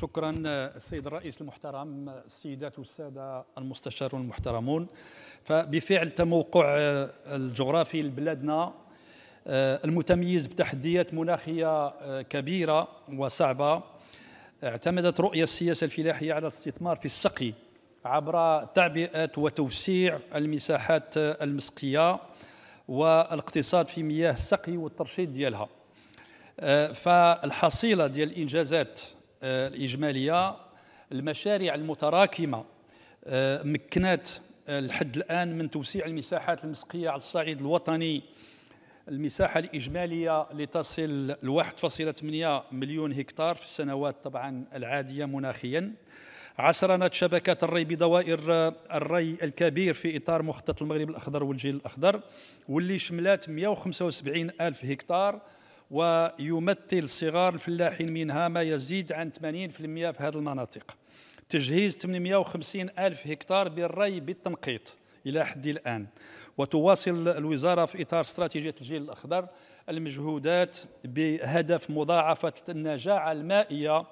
شكرا السيد الرئيس المحترم السيدات والسادة المستشارون المحترمون فبفعل تموقع آه، الجغرافي لبلادنا آه، المتميز بتحديات مناخية آه، كبيرة وصعبة اعتمدت رؤية السياسة الفلاحية على الاستثمار في السقي عبر تعبئة وتوسيع المساحات المسقية والاقتصاد في مياه السقي والترشيد ديالها فالحصيلة ديال الإنجازات الإجمالية المشاريع المتراكمة آه، مكنات آه، لحد الآن من توسيع المساحات المسقية على الصعيد الوطني المساحة الإجمالية لتصل ل 1.8 مليون هكتار في السنوات طبعا العادية مناخيا عصرنة شبكة الري بدوائر آه، الري الكبير في إطار مخطط المغرب الأخضر والجيل الأخضر واللي شملت 175 ألف هكتار ويمثل صغار الفلاحين منها ما يزيد عن 80% في هذه المناطق تجهيز 850 ألف هكتار بالري بالتنقيط إلى حد الآن وتواصل الوزارة في إطار استراتيجية الجيل الأخضر المجهودات بهدف مضاعفة النجاعة المائية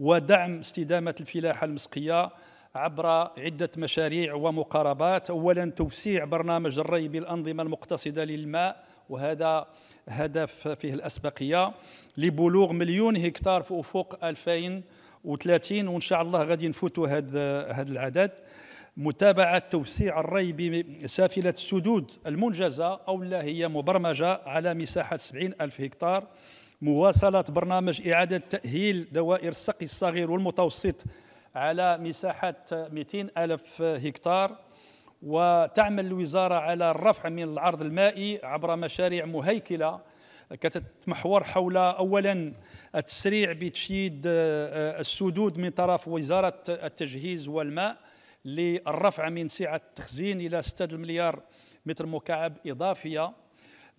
ودعم استدامة الفلاحة المسقية عبر عدة مشاريع ومقاربات أولا توسيع برنامج الري بالأنظمة المقتصدة للماء وهذا هدف فيه الأسبقية لبلوغ مليون هكتار في أفق 2030 وإن شاء الله غادي نفوتوا هذا هذا العدد متابعة توسيع الري بسافلة السدود المنجزة أو لا هي مبرمجة على مساحة 70 ألف هكتار مواصلة برنامج إعادة تأهيل دوائر السقي الصغير والمتوسط على مساحة 200 ألف هكتار وتعمل الوزارة على الرفع من العرض المائي عبر مشاريع مهيكلة كتتمحور حول اولا التسريع بتشييد آه، آه، السدود من طرف وزاره التجهيز والماء للرفع من سعه التخزين الى 6 مليار متر مكعب اضافيه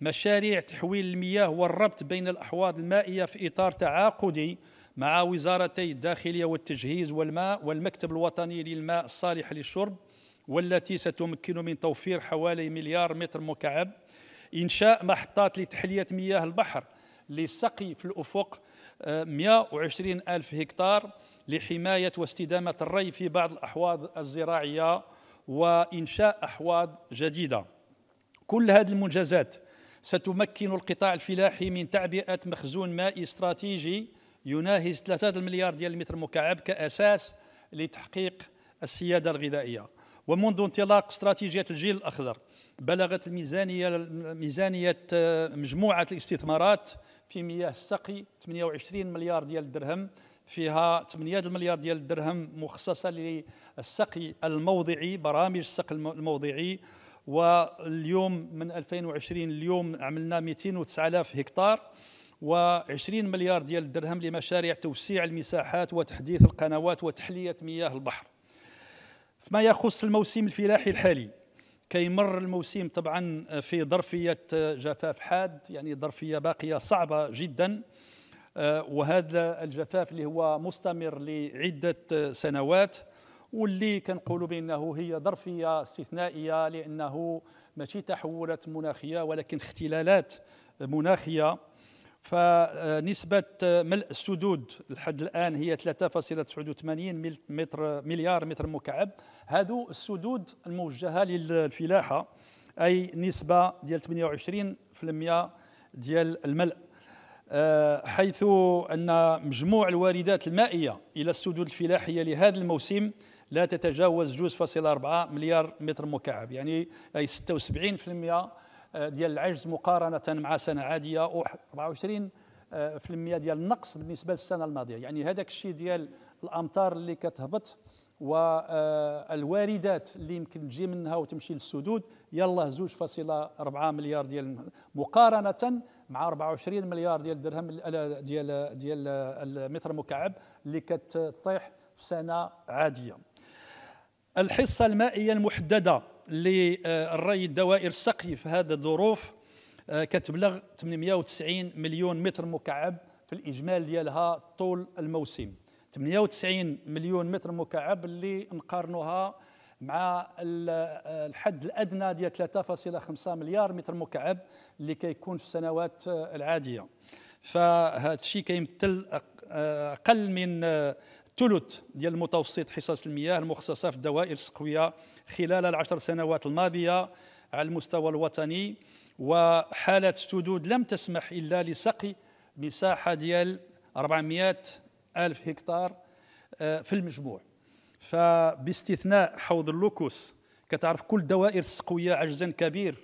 مشاريع تحويل المياه والربط بين الاحواض المائيه في اطار تعاقدي مع وزارتي الداخلية والتجهيز والماء والمكتب الوطني للماء الصالح للشرب والتي ستمكن من توفير حوالي مليار متر مكعب إنشاء محطات لتحلية مياه البحر للسقي في الأفق 120 آه، ألف هكتار لحماية واستدامة الري في بعض الأحواض الزراعية وإنشاء أحواض جديدة كل هذه المنجزات ستمكن القطاع الفلاحي من تعبئة مخزون مائي استراتيجي يناهز 3 المليار ديال المتر مكعب كأساس لتحقيق السيادة الغذائية ومنذ انطلاق استراتيجية الجيل الأخضر بلغت الميزانية ميزانية آه، مجموعة الاستثمارات في مياه السقي 28 مليار ديال الدرهم فيها 8 مليار ديال الدرهم مخصصة للسقي الموضعي برامج السقي الموضعي واليوم من 2020 اليوم عملنا 209000 هكتار و20 مليار ديال الدرهم لمشاريع توسيع المساحات وتحديث القنوات وتحلية مياه البحر فيما يخص الموسم الفلاحي الحالي كيمر الموسم طبعا في ظرفية جفاف حاد يعني ظرفية باقية صعبة جدا وهذا الجفاف اللي هو مستمر لعدة سنوات واللي كنقولوا بانه هي ظرفيه استثنائيه لانه ماشي تحولات مناخيه ولكن اختلالات مناخيه فنسبة آه، ملء السدود لحد الآن هي 3.89 متر مليار متر مكعب هذو السدود الموجهة للفلاحة أي نسبة ديال 28% ديال الملء آه، حيث أن مجموع الواردات المائية إلى السدود الفلاحية لهذا الموسم لا تتجاوز 2.4 مليار متر مكعب يعني أي 76% ديال العجز مقارنه مع سنه عاديه و 24 آه، في المية ديال النقص بالنسبه للسنه الماضيه يعني هذاك الشيء ديال الامطار اللي كتهبط والواردات آه، اللي يمكن تجي منها وتمشي للسدود يلاه 2.4 مليار ديال مقارنه مع 24 مليار ديال درهم ديال آه، ديال, ديال المتر مكعب اللي كتطيح في سنه عاديه الحصه المائيه المحدده للري الدوائر السقي في هذا الظروف آه، كتبلغ 890 مليون متر مكعب في الاجمال ديالها طول الموسم 98 مليون متر مكعب اللي نقارنوها مع آه، الحد الادنى ديال 3.5 مليار متر مكعب اللي كيكون في السنوات آه، العاديه فهذا الشيء كيمثل اقل من ثلث ديال المتوسط حصص المياه المخصصه في الدوائر السقويه خلال العشر سنوات الماضيه على المستوى الوطني وحاله السدود لم تسمح الا لسقي مساحه ديال 400 ألف هكتار آه، في المجموع فباستثناء حوض اللوكوس كتعرف كل دوائر السقويه عجزا كبير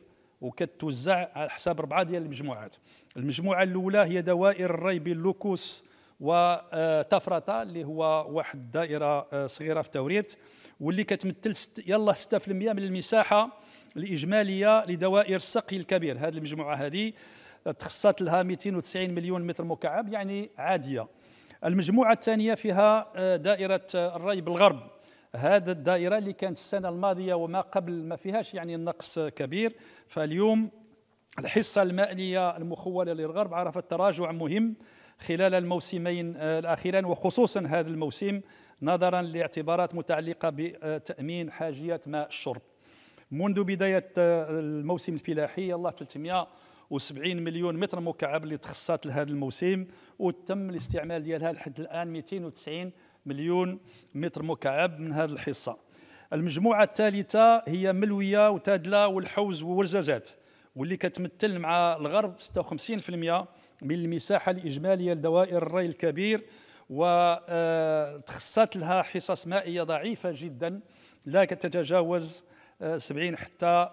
وكتوزع على حساب اربعه ديال المجموعات المجموعه الاولى هي دوائر الري باللوكوس وتفرطه اللي هو واحد الدائره آه، صغيره في توريت واللي كتمثل يلا 6% من المساحه الاجماليه لدوائر السقي الكبير هذه المجموعه هذه تخصصت لها 290 مليون متر مكعب يعني عاديه المجموعه الثانيه فيها آه، دائره آه، الري بالغرب هذا الدائره اللي كانت السنه الماضيه وما قبل ما فيهاش يعني نقص كبير فاليوم الحصه المائيه المخوله للغرب عرفت تراجع مهم خلال الموسمين آه، الأخيرين وخصوصا هذا الموسم نظرا لاعتبارات متعلقة بتأمين حاجيات ماء الشرب منذ بداية آه، الموسم الفلاحي الله 370 مليون متر مكعب اللي تخصصت لهذا الموسم وتم الاستعمال ديالها لحد الآن 290 مليون متر مكعب من هذه الحصة المجموعة الثالثة هي ملوية وتادلة والحوز وورزازات واللي كتمثل مع الغرب 56% من المساحه الاجماليه لدوائر الري الكبير آه، تخصصت لها حصص مائيه ضعيفه جدا لا تتجاوز 70 آه، حتى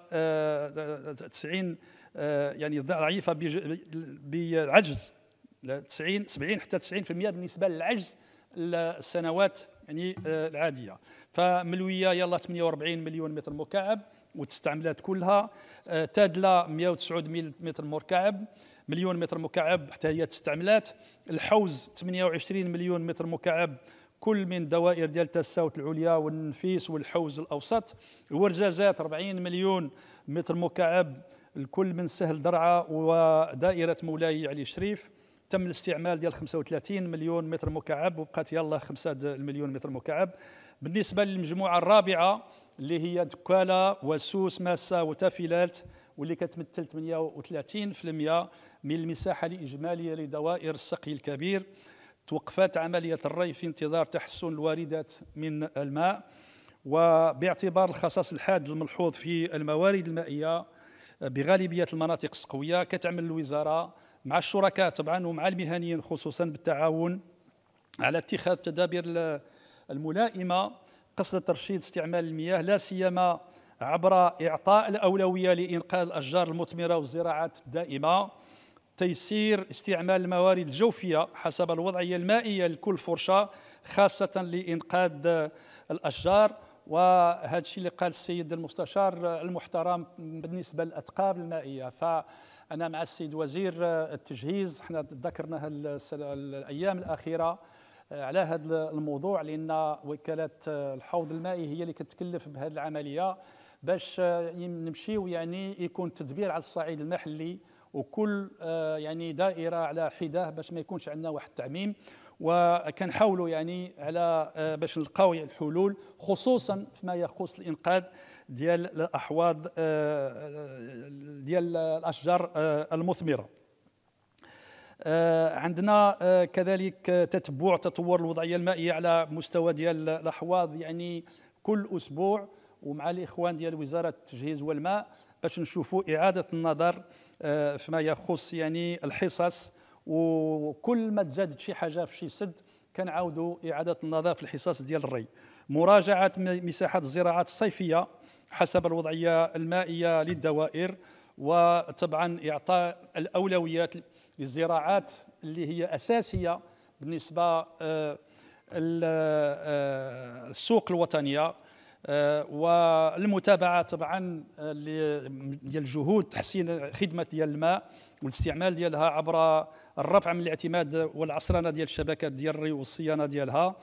90 آه، يعني ضعيفه بعجز 90 70 حتى 90% بالنسبه للعجز السنوات يعني آه، العاديه فملويه يلا 48 مليون متر مكعب وتستعملات كلها آه، تادلا 109 متر مكعب مليون متر مكعب حتى هي تستعملات الحوز 28 مليون متر مكعب كل من دوائر ديال تاساوت العليا والنفيس والحوز الاوسط الورزازات 40 مليون متر مكعب الكل من سهل درعا ودائره مولاي علي شريف تم الاستعمال ديال 35 مليون متر مكعب وبقات يلا 5 مليون متر مكعب بالنسبه للمجموعه الرابعه اللي هي دكاله وسوس ماسه وتافيلات واللي كتمثل 38% من المساحه الاجماليه لدوائر السقي الكبير توقفت عمليه الري في انتظار تحسن الواردات من الماء وباعتبار الخصاص الحاد الملحوظ في الموارد المائيه بغالبيه المناطق السقويه كتعمل الوزاره مع الشركاء طبعا ومع المهنيين خصوصا بالتعاون على اتخاذ تدابير الملائمه قصد ترشيد استعمال المياه لا سيما عبر اعطاء الاولويه لانقاذ الاشجار المثمره والزراعات الدائمه تيسير استعمال الموارد الجوفيه حسب الوضعيه المائيه لكل فرشه خاصه لانقاذ الاشجار وهذا الشيء اللي قال السيد المستشار المحترم بالنسبه للاثقاب المائيه فانا مع السيد وزير التجهيز احنا ذكرنا الايام الاخيره على هذا الموضوع لان وكاله الحوض المائي هي اللي كتكلف بهذه العمليه باش نمشيو يعني يكون تدبير على الصعيد المحلي وكل يعني دائره على حداه باش ما يكونش عندنا واحد التعميم وكنحاولوا يعني على آه، باش نلقاو الحلول خصوصا فيما يخص الانقاذ ديال الاحواض آه، آه، ديال الاشجار المثمره عندنا كذلك تتبع تطور الوضعيه المائيه على مستوى ديال الاحواض يعني كل اسبوع ومع الاخوان ديال وزاره التجهيز والماء باش نشوفوا اعاده النظر فيما يخص يعني الحصص وكل ما تزادت شي حاجه في شي سد كنعاودوا اعاده النظر في الحصص ديال الري مراجعه مساحات الزراعات الصيفيه حسب الوضعيه المائيه للدوائر وطبعا اعطاء الاولويات للزراعات اللي هي اساسيه بالنسبه آه، آه، السوق الوطنيه آه، والمتابعه طبعا ديال آه، الجهود تحسين خدمه ديال الماء والاستعمال ديالها عبر الرفع من الاعتماد والعصرنه ديال الشبكات ديال الري والصيانه ديالها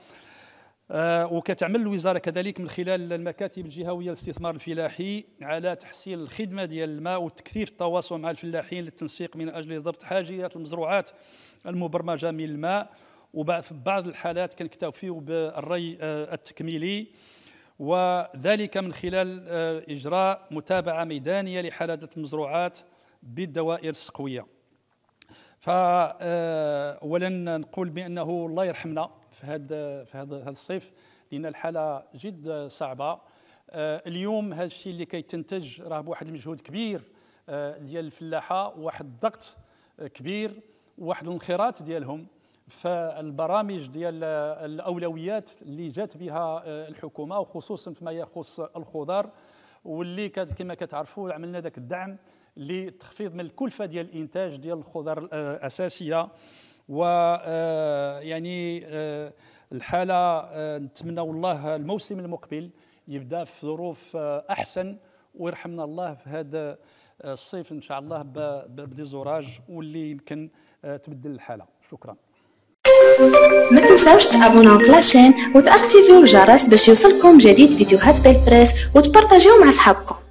آه، وكتعمل الوزاره كذلك من خلال المكاتب الجهويه للاستثمار الفلاحي على تحسين الخدمه ديال الماء وتكثيف التواصل مع الفلاحين للتنسيق من اجل ضبط حاجيات المزروعات المبرمجه من الماء وبعض الحالات كنكتفيو بالري التكميلي وذلك من خلال آه، إجراء متابعة ميدانية لحالة المزروعات بالدوائر السقوية فأولا آه، نقول بأنه الله يرحمنا في هذا في هذا الصيف لأن الحالة جد صعبة آه، اليوم هذا الشيء اللي كيتنتج راه بواحد المجهود كبير ديال الفلاحة وواحد الضغط كبير وواحد الانخراط ديالهم فالبرامج ديال الاولويات اللي جات بها آه، الحكومه وخصوصا فيما يخص الخضار واللي كما كتعرفوا عملنا ذاك الدعم للتخفيض من الكلفه ديال الانتاج ديال الخضار الاساسيه آه، و آه، يعني الحاله نتمنى والله الموسم المقبل يبدا في ظروف احسن ويرحمنا الله في هذا الصيف ان شاء الله بديزوراج واللي يمكن تبدل الحاله شكرا ما تنساوش تابوناو في لاشين وتاكتيفيو الجرس باش يوصلكم جديد فيديوهات بالبريس وتبارطاجيو مع صحابكم